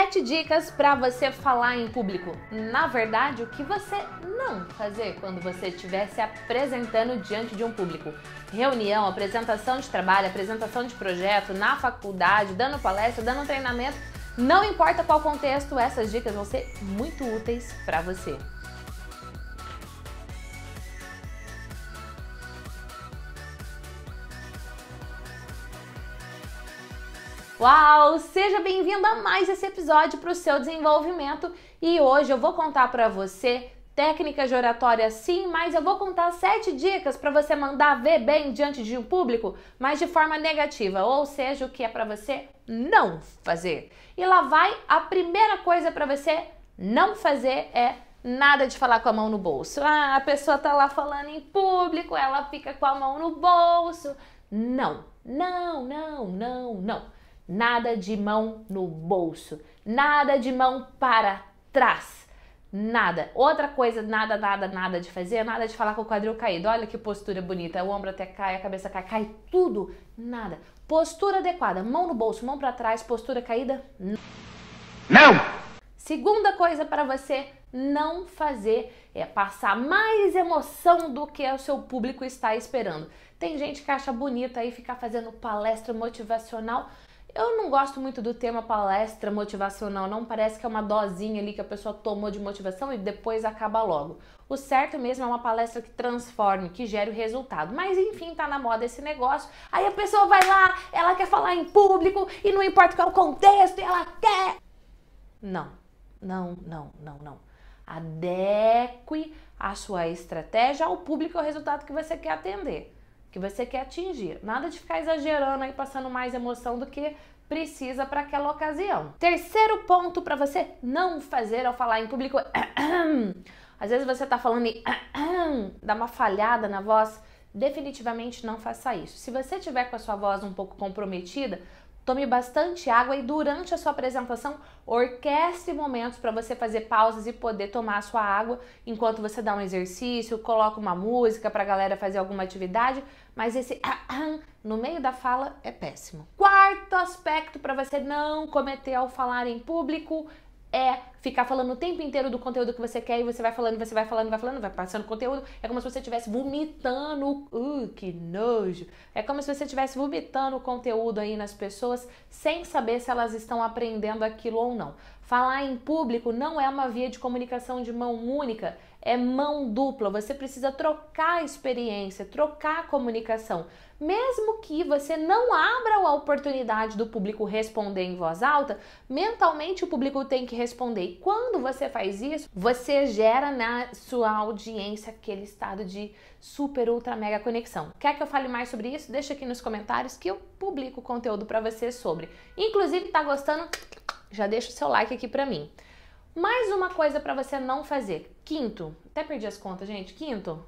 Sete dicas para você falar em público. Na verdade, o que você não fazer quando você estiver se apresentando diante de um público. Reunião, apresentação de trabalho, apresentação de projeto, na faculdade, dando palestra, dando treinamento. Não importa qual contexto, essas dicas vão ser muito úteis para você. Uau! Seja bem-vindo a mais esse episódio para o seu desenvolvimento e hoje eu vou contar para você técnicas de oratória sim, mas eu vou contar sete dicas para você mandar ver bem diante de um público, mas de forma negativa, ou seja, o que é para você não fazer. E lá vai a primeira coisa para você não fazer é nada de falar com a mão no bolso. Ah, a pessoa tá lá falando em público, ela fica com a mão no bolso. Não, não, não, não, não. Nada de mão no bolso, nada de mão para trás. Nada. Outra coisa, nada, nada, nada de fazer, nada de falar com o quadril caído. Olha que postura bonita, o ombro até cai, a cabeça cai, cai tudo, nada. Postura adequada, mão no bolso, mão para trás, postura caída. Não. Segunda coisa para você não fazer é passar mais emoção do que o seu público está esperando. Tem gente que acha bonita aí ficar fazendo palestra motivacional, eu não gosto muito do tema palestra motivacional, não parece que é uma dosinha ali que a pessoa tomou de motivação e depois acaba logo. O certo mesmo é uma palestra que transforme, que gere o resultado. Mas enfim, tá na moda esse negócio. Aí a pessoa vai lá, ela quer falar em público e não importa qual o contexto, ela quer. Não, não, não, não, não. Adeque a sua estratégia ao público e ao resultado que você quer atender que você quer atingir. Nada de ficar exagerando aí, passando mais emoção do que precisa para aquela ocasião. Terceiro ponto para você não fazer ao falar em público. Às vezes você está falando e dá uma falhada na voz. Definitivamente não faça isso. Se você tiver com a sua voz um pouco comprometida, Tome bastante água e durante a sua apresentação orquestre momentos para você fazer pausas e poder tomar a sua água enquanto você dá um exercício, coloca uma música para a galera fazer alguma atividade, mas esse ah, ah, no meio da fala é péssimo. Quarto aspecto para você não cometer ao falar em público é ficar falando o tempo inteiro do conteúdo que você quer e você vai falando, você vai falando, vai falando, vai passando conteúdo. É como se você estivesse vomitando. Uh, que nojo! É como se você estivesse vomitando conteúdo aí nas pessoas sem saber se elas estão aprendendo aquilo ou não. Falar em público não é uma via de comunicação de mão única, é mão dupla, você precisa trocar a experiência, trocar a comunicação. Mesmo que você não abra a oportunidade do público responder em voz alta, mentalmente o público tem que responder. E quando você faz isso, você gera na sua audiência aquele estado de super, ultra, mega conexão. Quer que eu fale mais sobre isso? Deixa aqui nos comentários que eu publico conteúdo para você sobre. Inclusive, tá gostando? Já deixa o seu like aqui para mim. Mais uma coisa para você não fazer. Quinto, até perdi as contas, gente. Quinto,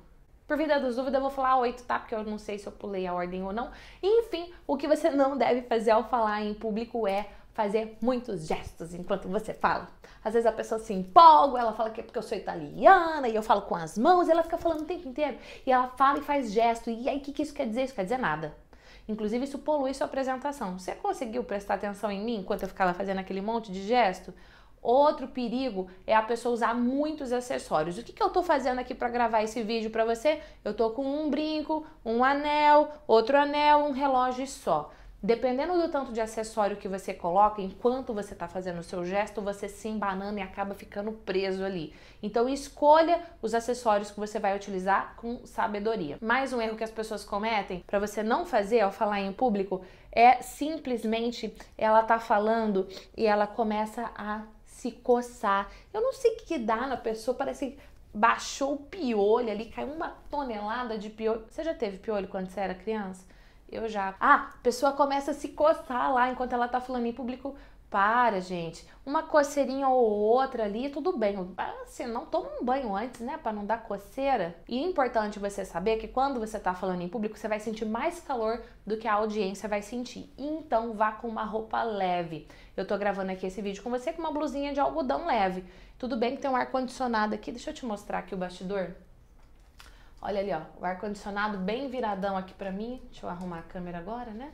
por vida das dúvidas, eu vou falar oito, tá? Porque eu não sei se eu pulei a ordem ou não. Enfim, o que você não deve fazer ao falar em público é fazer muitos gestos enquanto você fala. Às vezes a pessoa se empolga, ela fala que é porque eu sou italiana e eu falo com as mãos, e ela fica falando o tempo inteiro. E ela fala e faz gesto. E aí o que, que isso quer dizer? Isso quer dizer nada. Inclusive, isso polui sua apresentação. Você conseguiu prestar atenção em mim enquanto eu ficava fazendo aquele monte de gesto? Outro perigo é a pessoa usar muitos acessórios. O que, que eu estou fazendo aqui para gravar esse vídeo para você? Eu estou com um brinco, um anel, outro anel, um relógio só. Dependendo do tanto de acessório que você coloca, enquanto você está fazendo o seu gesto, você se embanana e acaba ficando preso ali. Então escolha os acessórios que você vai utilizar com sabedoria. Mais um erro que as pessoas cometem para você não fazer ao falar em público é simplesmente ela tá falando e ela começa a se coçar. Eu não sei o que dá na pessoa, parece que baixou o piolho ali, caiu uma tonelada de piolho. Você já teve piolho quando você era criança? Eu já. Ah, a pessoa começa a se coçar lá enquanto ela tá falando em público. Para, gente. Uma coceirinha ou outra ali, tudo bem. Assim, não toma um banho antes, né? Para não dar coceira. E é importante você saber que quando você está falando em público, você vai sentir mais calor do que a audiência vai sentir. Então, vá com uma roupa leve. Eu tô gravando aqui esse vídeo com você com uma blusinha de algodão leve. Tudo bem que tem um ar-condicionado aqui. Deixa eu te mostrar aqui o bastidor. Olha ali, ó. O ar-condicionado bem viradão aqui para mim. Deixa eu arrumar a câmera agora, né?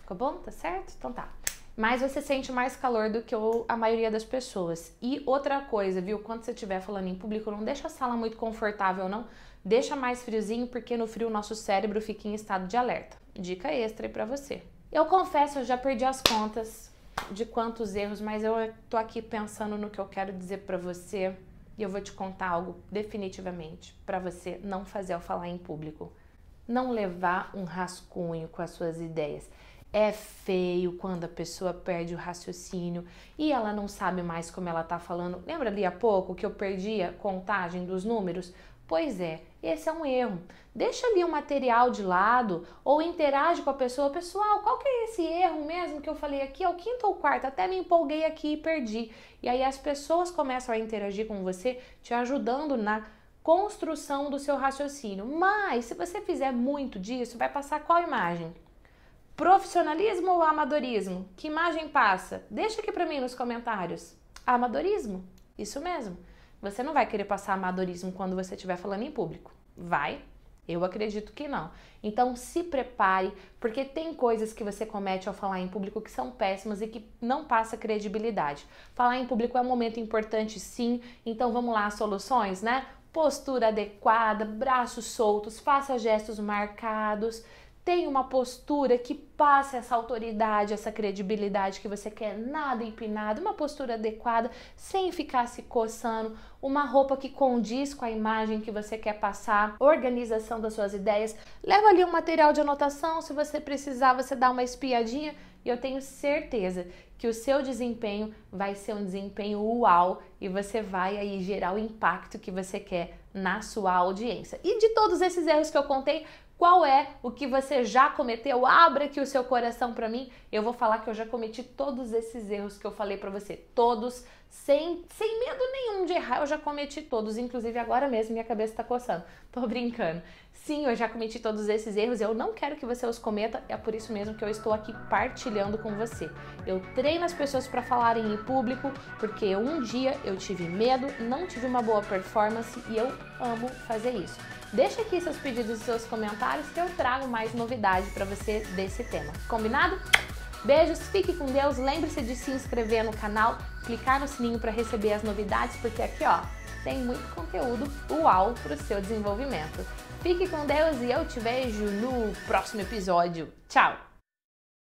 Ficou bom? Tá certo? Então tá mas você sente mais calor do que a maioria das pessoas. E outra coisa, viu? Quando você estiver falando em público, não deixa a sala muito confortável, não. Deixa mais friozinho, porque no frio o nosso cérebro fica em estado de alerta. Dica extra aí pra você. Eu confesso, eu já perdi as contas de quantos erros, mas eu tô aqui pensando no que eu quero dizer para você e eu vou te contar algo definitivamente para você não fazer ao falar em público. Não levar um rascunho com as suas ideias. É feio quando a pessoa perde o raciocínio e ela não sabe mais como ela tá falando. Lembra ali há pouco que eu perdi a contagem dos números? Pois é, esse é um erro. Deixa ali o material de lado ou interage com a pessoa. Pessoal, qual que é esse erro mesmo que eu falei aqui? É o quinto ou quarto? Até me empolguei aqui e perdi. E aí as pessoas começam a interagir com você, te ajudando na construção do seu raciocínio. Mas se você fizer muito disso, vai passar qual imagem? Profissionalismo ou amadorismo? Que imagem passa? Deixa aqui para mim nos comentários. Amadorismo. Isso mesmo. Você não vai querer passar amadorismo quando você estiver falando em público. Vai? Eu acredito que não. Então se prepare, porque tem coisas que você comete ao falar em público que são péssimas e que não passa credibilidade. Falar em público é um momento importante, sim. Então vamos lá, soluções, né? Postura adequada, braços soltos, faça gestos marcados, tem uma postura que passe essa autoridade, essa credibilidade que você quer, nada empinado, uma postura adequada, sem ficar se coçando, uma roupa que condiz com a imagem que você quer passar, organização das suas ideias. Leva ali um material de anotação, se você precisar, você dá uma espiadinha e eu tenho certeza que o seu desempenho vai ser um desempenho uau e você vai aí gerar o impacto que você quer na sua audiência. E de todos esses erros que eu contei, qual é o que você já cometeu? Abra aqui o seu coração para mim. Eu vou falar que eu já cometi todos esses erros que eu falei para você. Todos, sem, sem medo nenhum de errar, eu já cometi todos. Inclusive agora mesmo minha cabeça está coçando. Tô brincando. Sim, eu já cometi todos esses erros. Eu não quero que você os cometa. É por isso mesmo que eu estou aqui partilhando com você. Eu treino as pessoas para falarem em público, porque um dia eu tive medo, não tive uma boa performance e eu amo fazer isso. Deixa aqui seus pedidos e seus comentários que eu trago mais novidade para você desse tema. Combinado? Beijos, fique com Deus, lembre-se de se inscrever no canal, clicar no sininho para receber as novidades, porque aqui ó, tem muito conteúdo uau para o seu desenvolvimento. Fique com Deus e eu te vejo no próximo episódio. Tchau!